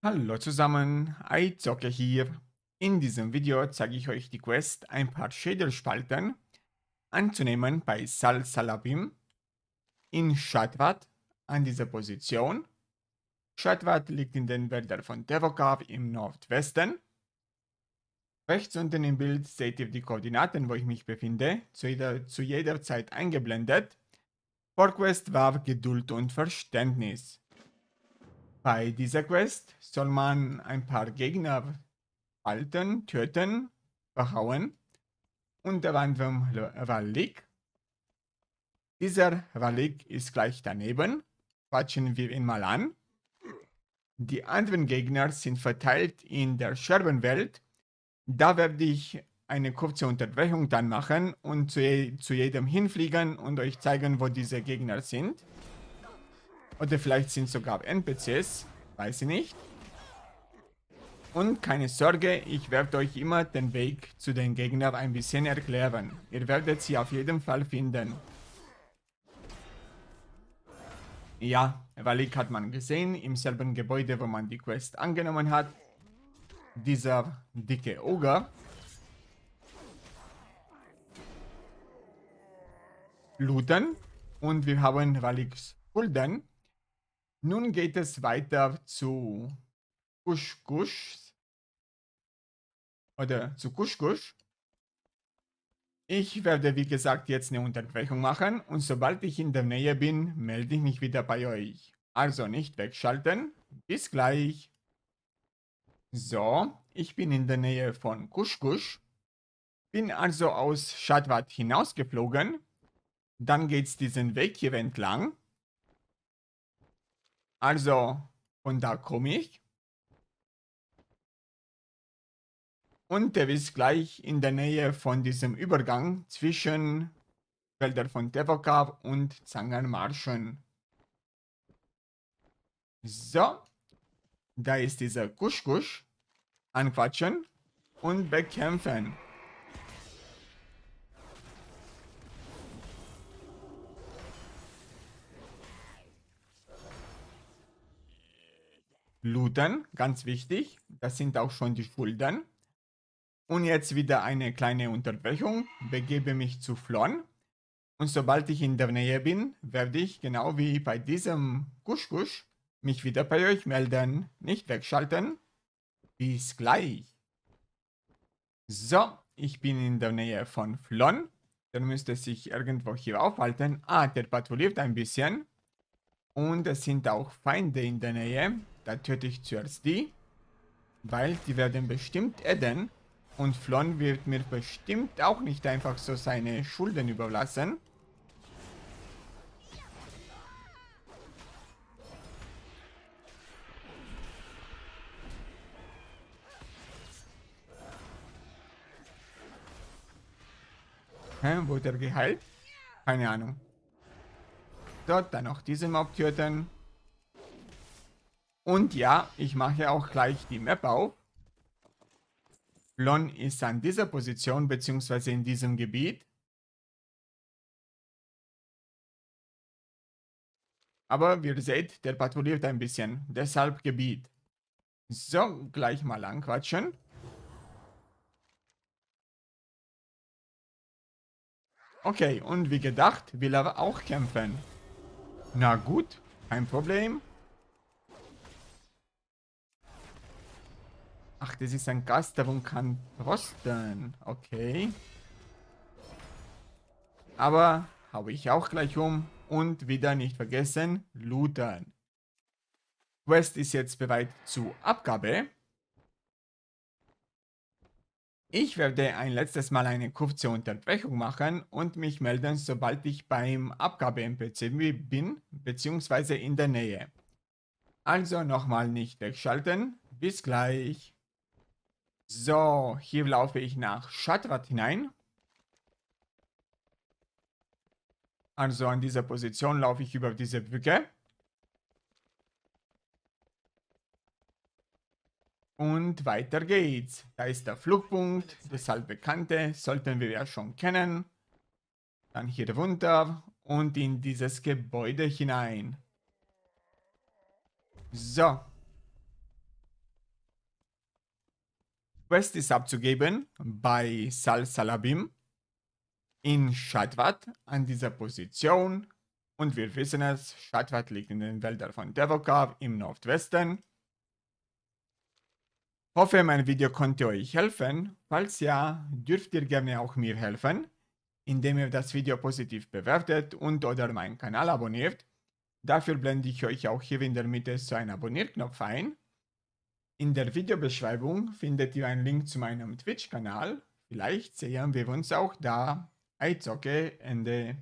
Hallo zusammen, iZocke hier. In diesem Video zeige ich euch die Quest, ein paar Schädelspalten anzunehmen bei Sal Salabim in Shadwat an dieser Position. Shadwat liegt in den Wäldern von Devokav im Nordwesten. Rechts unten im Bild seht ihr die Koordinaten, wo ich mich befinde, zu jeder, zu jeder Zeit eingeblendet. Vorquest war Geduld und Verständnis. Bei dieser Quest soll man ein paar Gegner halten, töten, behauen und der Wand vom Walik. Dieser Walik ist gleich daneben. Quatschen wir ihn mal an. Die anderen Gegner sind verteilt in der Scherbenwelt. Da werde ich eine kurze Unterbrechung dann machen und zu, je zu jedem hinfliegen und euch zeigen, wo diese Gegner sind. Oder vielleicht sind sogar NPCs, weiß ich nicht. Und keine Sorge, ich werde euch immer den Weg zu den Gegnern ein bisschen erklären. Ihr werdet sie auf jeden Fall finden. Ja, Valik hat man gesehen, im selben Gebäude, wo man die Quest angenommen hat. Dieser dicke Ogre. Looten. Und wir haben Valiks Hulden. Nun geht es weiter zu Gusch Gusch. Oder zu Gusch Gusch. Ich werde wie gesagt jetzt eine Unterbrechung machen und sobald ich in der Nähe bin, melde ich mich wieder bei euch. Also nicht wegschalten. Bis gleich. So, ich bin in der Nähe von Kuschkusch. Bin also aus Shadwat hinausgeflogen. Dann geht's diesen Weg hier entlang. Also, und da komme ich. Und der ist gleich in der Nähe von diesem Übergang zwischen Wälder von Tevokav und Zanganmarschen. So, da ist dieser Kuschkusch. Anquatschen und bekämpfen. Bluten, ganz wichtig. Das sind auch schon die Schultern. Und jetzt wieder eine kleine Unterbrechung. Begebe mich zu Flon. Und sobald ich in der Nähe bin, werde ich, genau wie bei diesem Kuschkusch, mich wieder bei euch melden. Nicht wegschalten. Bis gleich. So, ich bin in der Nähe von Flon. Dann müsste sich irgendwo hier aufhalten. Ah, der patrouilliert ein bisschen. Und es sind auch Feinde in der Nähe. Dann töte ich zuerst die, weil die werden bestimmt adden und Flon wird mir bestimmt auch nicht einfach so seine Schulden überlassen. Hä, wurde er geheilt? Keine Ahnung. Dort dann noch diesen Mob töten. Und ja, ich mache auch gleich die Map auf. Lon ist an dieser Position beziehungsweise in diesem Gebiet. Aber wie ihr seht, der patrouilliert ein bisschen, deshalb Gebiet. So, gleich mal anquatschen. Okay, und wie gedacht, will er auch kämpfen. Na gut, kein Problem. Ach, das ist ein Gas, darum kann rosten. Okay. Aber habe ich auch gleich um. Und wieder nicht vergessen, looten. Quest ist jetzt bereit zur Abgabe. Ich werde ein letztes Mal eine kurze Unterbrechung machen und mich melden, sobald ich beim Abgabe-NPC bin, beziehungsweise in der Nähe. Also nochmal nicht wegschalten. Bis gleich. So, hier laufe ich nach Shadrat hinein. Also an dieser Position laufe ich über diese Brücke. Und weiter geht's. Da ist der Flugpunkt, deshalb Bekannte, sollten wir ja schon kennen. Dann hier runter und in dieses Gebäude hinein. So, Questis abzugeben bei Sal Salabim in Shatvat an dieser Position. Und wir wissen es, Shatvat liegt in den Wäldern von Devokav im Nordwesten. Hoffe, mein Video konnte euch helfen. Falls ja, dürft ihr gerne auch mir helfen, indem ihr das Video positiv bewertet und oder meinen Kanal abonniert. Dafür blende ich euch auch hier in der Mitte so einen Abonnierknopf ein. In der Videobeschreibung findet ihr einen Link zu meinem Twitch-Kanal. Vielleicht sehen wir uns auch da. Eizocke, Ende.